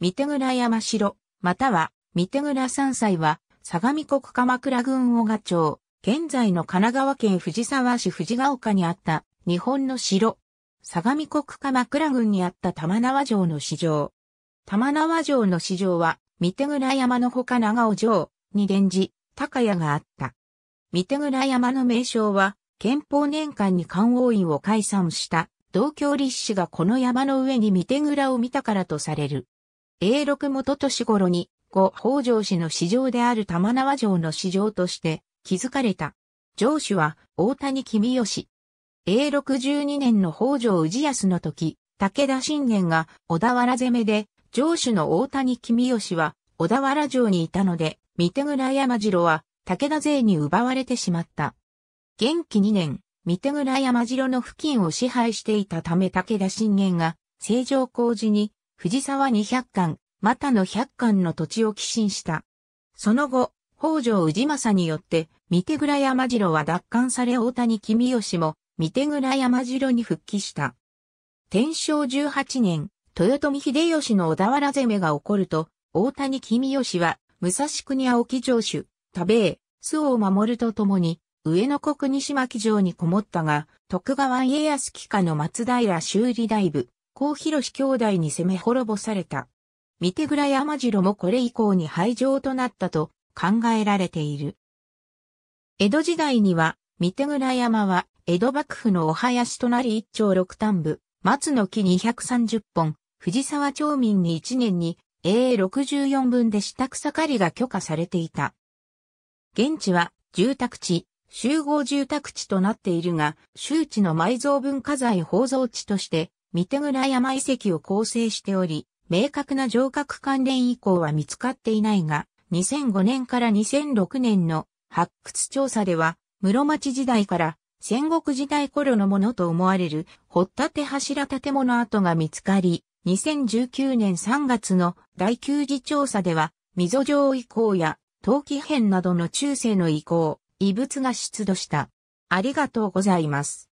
三手倉山城、または三手倉山斎は、相模国鎌倉郡小賀町、現在の神奈川県藤沢市藤ヶ丘にあった日本の城。相模国鎌倉郡にあった玉縄城の市場。玉縄城の市場は、三手倉山のほか長尾城に連じ、高屋があった。三手倉山の名称は、憲法年間に官王院を解散した、同郷立志がこの山の上に三手倉を見たからとされる。永禄元年頃に、後北条氏の市場である玉縄城の市場として築かれた。城主は大谷君義。永禄12年の北条氏康の時、武田信玄が小田原攻めで、城主の大谷君義は小田原城にいたので、三手倉山城は武田勢に奪われてしまった。元気2年、三手倉山城の付近を支配していたため武田信玄が、成城工事に、藤沢200巻、またの百貫の土地を寄進した。その後、北条氏政によって、三手倉山城は奪還され大谷君義も、三手倉山城に復帰した。天正18年、豊臣秀吉の小田原攻めが起こると、大谷君義は、武蔵国青木城主、田兵衛、巣を守るとともに、上野国西巻城にこもったが、徳川家康帰下の松平修理大部、高広志兄弟に攻め滅ぼされた。三手倉山城もこれ以降に廃城となったと考えられている。江戸時代には、三手倉山は、江戸幕府のお囃子となり一丁六端部、松の木230本、藤沢町民に1年に A64 分で下草刈りが許可されていた。現地は住宅地、集合住宅地となっているが、周知の埋蔵文化財宝蔵地として、三手倉山遺跡を構成しており、明確な城郭関連遺構は見つかっていないが、2005年から2006年の発掘調査では、室町時代から戦国時代頃のものと思われる、掘立柱建物跡が見つかり、2019年3月の大9次調査では、溝城遺構や陶器編などの中世の遺構、遺物が出土した。ありがとうございます。